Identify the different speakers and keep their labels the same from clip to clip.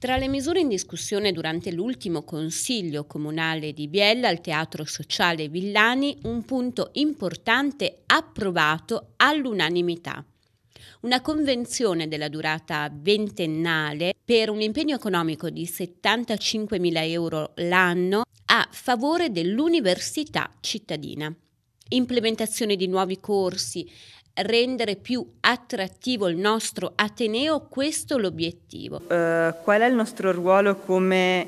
Speaker 1: Tra le misure in discussione durante l'ultimo Consiglio comunale di Biella al Teatro Sociale Villani, un punto importante approvato all'unanimità una convenzione della durata ventennale per un impegno economico di 75.000 euro l'anno a favore dell'università cittadina implementazione di nuovi corsi, rendere più attrattivo il nostro Ateneo, questo è l'obiettivo.
Speaker 2: Uh, qual è il nostro ruolo come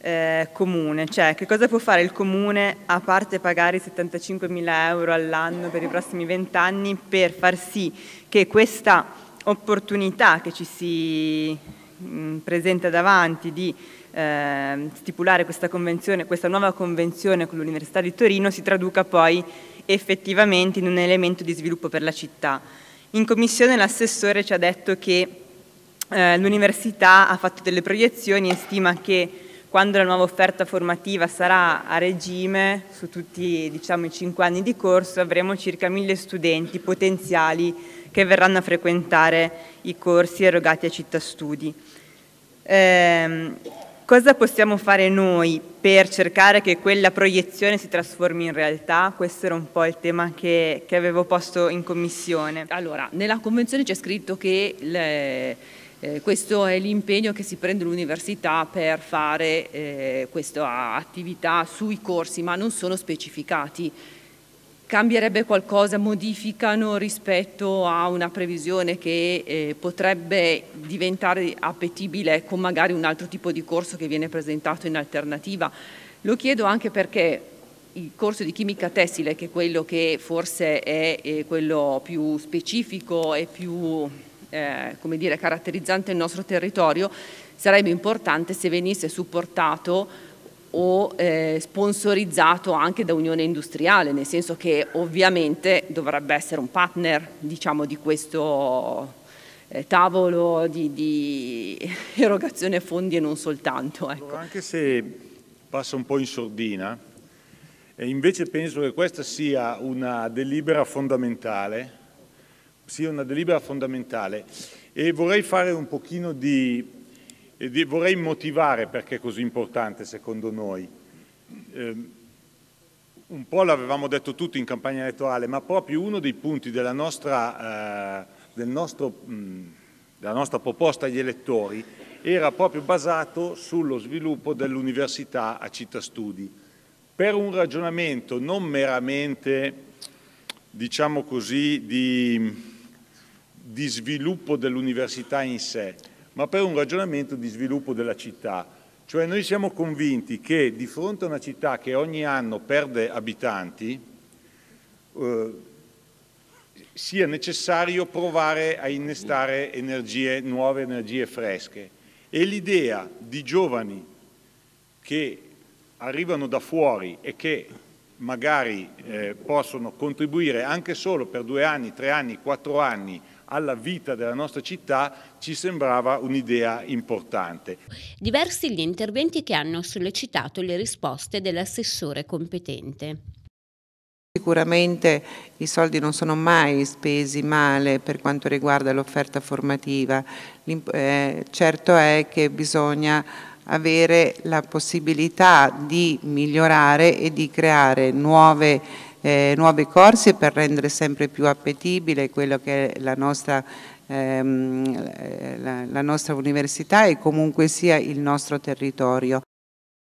Speaker 2: eh, comune? Cioè, che cosa può fare il comune a parte pagare 75 mila euro all'anno per i prossimi 20 anni per far sì che questa opportunità che ci si Mm, presente davanti di eh, stipulare questa, convenzione, questa nuova convenzione con l'Università di Torino si traduca poi effettivamente in un elemento di sviluppo per la città. In commissione l'assessore ci ha detto che eh, l'università ha fatto delle proiezioni e stima che quando la nuova offerta formativa sarà a regime, su tutti diciamo, i cinque anni di corso, avremo circa mille studenti potenziali che verranno a frequentare i corsi erogati a Città Studi. Eh, cosa possiamo fare noi per cercare che quella proiezione si trasformi in realtà? Questo era un po' il tema che, che avevo posto in commissione. Allora, nella convenzione c'è scritto che... Le eh, questo
Speaker 3: è l'impegno che si prende l'università per fare eh, questa attività sui corsi, ma non sono specificati. Cambierebbe qualcosa, modificano rispetto a una previsione che eh, potrebbe diventare appetibile con magari un altro tipo di corso che viene presentato in alternativa. Lo chiedo anche perché il corso di chimica tessile, che è quello che forse è eh, quello più specifico e più eh, come dire, caratterizzante il nostro territorio, sarebbe importante se venisse supportato o eh, sponsorizzato anche da Unione Industriale, nel senso che ovviamente dovrebbe essere un partner diciamo, di questo eh, tavolo di, di,
Speaker 4: erogazione fondi e non soltanto. Ecco. Allora, anche se passa un po' in sordina, invece penso che questa sia una delibera fondamentale sia una delibera fondamentale e vorrei fare un pochino di, di vorrei motivare perché è così importante secondo noi. Eh, un po' l'avevamo detto tutti in campagna elettorale, ma proprio uno dei punti della nostra, eh, del nostro, mh, della nostra proposta agli elettori era proprio basato sullo sviluppo dell'università a città studi, per un ragionamento non meramente, diciamo così, di di sviluppo dell'università in sé, ma per un ragionamento di sviluppo della città. Cioè noi siamo convinti che di fronte a una città che ogni anno perde abitanti, eh, sia necessario provare a innestare energie nuove, energie fresche. E l'idea di giovani che arrivano da fuori e che magari eh, possono contribuire anche solo per due anni, tre anni, quattro anni alla vita della nostra città ci sembrava un'idea importante.
Speaker 1: Diversi gli interventi che hanno sollecitato le risposte dell'assessore competente.
Speaker 5: Sicuramente i soldi non sono mai spesi male per quanto riguarda l'offerta formativa, eh, certo è che bisogna avere la possibilità di migliorare e di creare nuove, eh, nuove corsi per rendere sempre più appetibile quello che è la nostra ehm, la, la, nostra università e comunque sia il nostro territorio.